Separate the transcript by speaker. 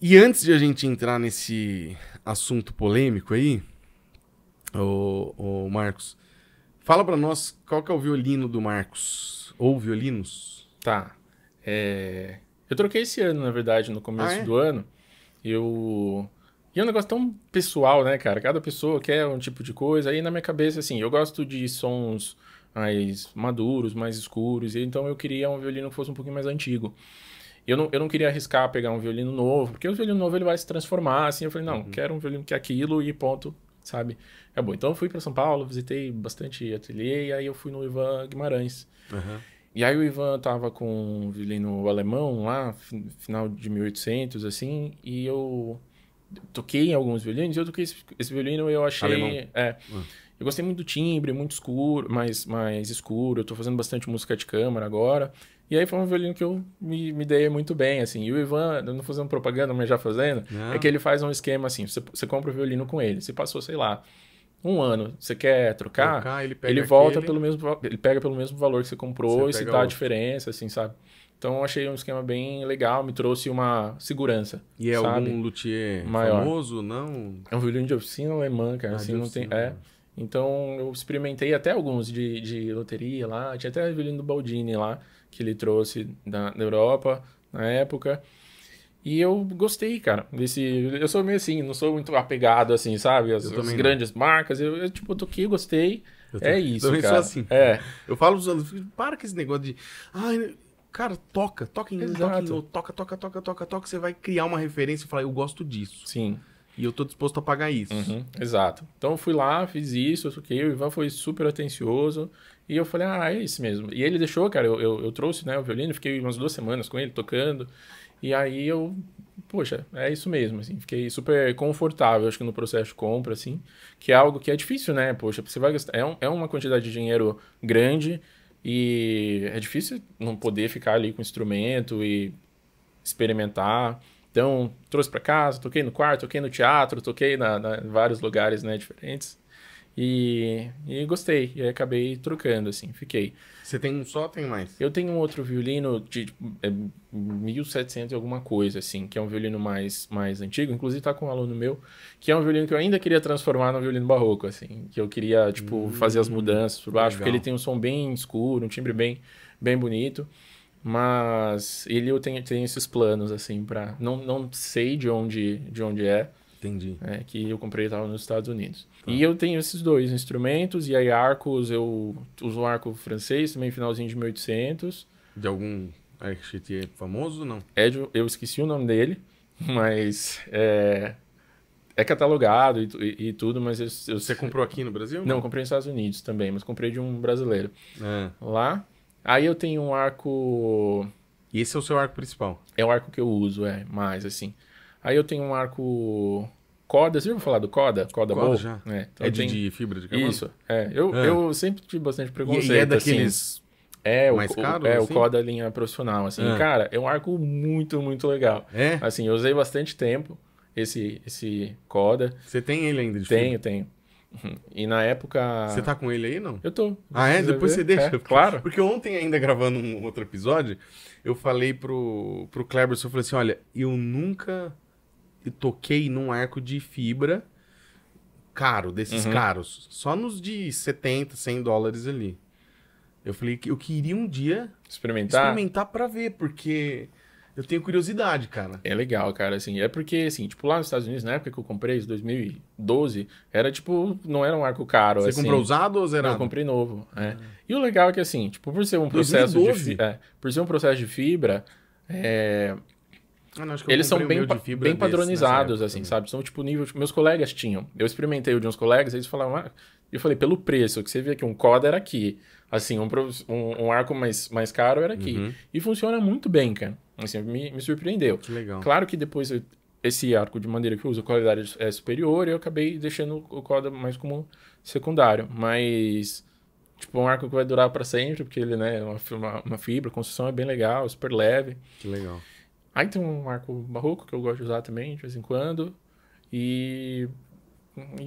Speaker 1: E antes de a gente entrar nesse assunto polêmico aí, o, o Marcos, fala para nós qual que é o violino do Marcos ou violinos? Tá. É... Eu troquei esse ano, na verdade, no começo ah, é? do ano. Eu e é um negócio tão pessoal, né, cara? Cada pessoa quer um tipo de coisa. Aí na minha cabeça, assim, eu gosto de sons mais maduros, mais escuros. Então eu queria um violino que fosse um pouquinho mais antigo. Eu não, eu não queria arriscar pegar um violino novo, porque o violino novo ele vai se transformar, assim. Eu falei, não, uhum. quero um violino que é aquilo e ponto, sabe? É bom. Então eu fui para São Paulo, visitei bastante ateliê, e aí eu fui no Ivan Guimarães. Uhum. E aí o Ivan tava com um violino alemão lá, final de 1800, assim, e eu toquei em alguns violinos, e eu toquei esse, esse violino eu achei... Alemão. É, uhum. Eu gostei muito do timbre, muito escuro, mais, mais escuro. Eu tô fazendo bastante música de câmara agora. E aí foi um violino que eu me, me dei muito bem, assim. E o Ivan, não fazendo propaganda, mas já fazendo, não. é que ele faz um esquema assim: você, você compra o violino com ele. Você passou, sei lá, um ano, você quer trocar, trocar ele, ele, volta aquele... pelo mesmo ele pega pelo mesmo valor que você comprou você e se dá outro. a diferença, assim, sabe? Então eu achei um esquema bem legal, me trouxe uma segurança. E é sabe? algum luthier Maior. famoso, não? É um violino de oficina alemã, cara. Ah, assim, não oficina. tem. É. Então eu experimentei até alguns de, de loteria lá. Tinha até do Baldini lá, que ele trouxe da, da Europa na época. E eu gostei, cara. Desse, eu sou meio assim, não sou muito apegado, assim, sabe? As, as grandes não. marcas. Eu, eu, tipo, toquei, gostei. Eu é isso, cara. assim. É. Eu falo usando para com esse negócio de. Ai, cara, toca, toca em, toca, em toca, toca, toca, toca, toca, toca. Você vai criar uma referência e falar, eu gosto disso. Sim. E eu estou disposto a pagar isso. Uhum, exato. Então eu fui lá, fiz isso, ok o Ivan foi super atencioso. E eu falei, ah, é isso mesmo. E ele deixou, cara, eu, eu, eu trouxe né, o violino, fiquei umas duas semanas com ele tocando. E aí eu, poxa, é isso mesmo, assim, fiquei super confortável, acho que no processo de compra, assim, que é algo que é difícil, né? Poxa, você vai gastar, é, um, é uma quantidade de dinheiro grande e é difícil não poder ficar ali com o instrumento e experimentar. Então, trouxe para casa, toquei no quarto, toquei no teatro, toquei na, na em vários lugares né, diferentes. E, e gostei, e acabei trocando, assim, fiquei. Você tem um só tem mais? Eu tenho um outro violino de é, 1700 e alguma coisa, assim, que é um violino mais, mais antigo, inclusive tá com um aluno meu, que é um violino que eu ainda queria transformar num violino barroco, assim, que eu queria, tipo, hum, fazer as hum, mudanças por baixo, legal. porque ele tem um som bem escuro, um timbre bem, bem bonito. Mas ele tem, tenho esses planos, assim, para Não, não sei de onde, de onde é. Entendi. É, que eu comprei estava nos Estados Unidos. Tá. E eu tenho esses dois instrumentos, e aí arcos, eu uso um arco francês, também finalzinho de 1800. De algum arquiteto famoso, não? É, de, eu esqueci o nome dele, mas é, é catalogado e, e, e tudo, mas eu, eu, Você comprou aqui no Brasil? Não, não comprei nos Estados Unidos também, mas comprei de um brasileiro. É. Lá... Aí eu tenho um arco. E esse é o seu arco principal? É o arco que eu uso, é, mais assim. Aí eu tenho um arco Coda, você já ouviu falar do Coda? Coda, Coda Bowl? já. É, é então é de, tenho... de, fibra de carbono? Isso, é. Eu, ah. eu sempre tive bastante preconceito. E, é assim. daqueles assim. é, mais caros? É, assim? o Coda linha profissional, assim. Ah. Cara, é um arco muito, muito legal. É? Assim, eu usei bastante tempo esse, esse Coda. Você tem ele ainda de Tenho, fibra? tenho. E na época. Você tá com ele aí, não? Eu tô. Ah, é? Depois ver. você deixa. É, claro. Porque ontem, ainda gravando um outro episódio, eu falei pro, pro Kleber, eu falei assim: olha, eu nunca toquei num arco de fibra caro, desses uhum. caros. Só nos de 70, 100 dólares ali. Eu falei que eu queria um dia experimentar, experimentar para ver, porque eu tenho curiosidade, cara. É legal, cara, assim. É porque, assim, tipo, lá nos Estados Unidos, na época que eu comprei, em 2012, era tipo, não era um arco caro. Você assim. comprou usado ou zerado? Não, eu comprei novo. É. Ah. E o legal é que, assim, tipo, por ser um processo 2012? de. É, por ser um processo de fibra, é, ah, não, eles são bem, bem padronizados, né? assim, também. sabe? São tipo nível. Tipo, meus colegas tinham. Eu experimentei o de uns colegas, eles falaram. Ah, eu falei, pelo preço, que você vê aqui, um coda era aqui. Assim, um, um, um arco mais, mais caro era aqui. Uhum. E funciona muito bem, cara. Assim, me, me surpreendeu. Que legal. Claro que depois eu, esse arco de madeira que eu uso, a qualidade é superior, e eu acabei deixando o corda mais como secundário. Mas, tipo, é um arco que vai durar para sempre, porque ele, né, é uma, uma fibra, a construção é bem legal, super leve. Que legal. Aí tem um arco barroco que eu gosto de usar também, de vez em quando. E, e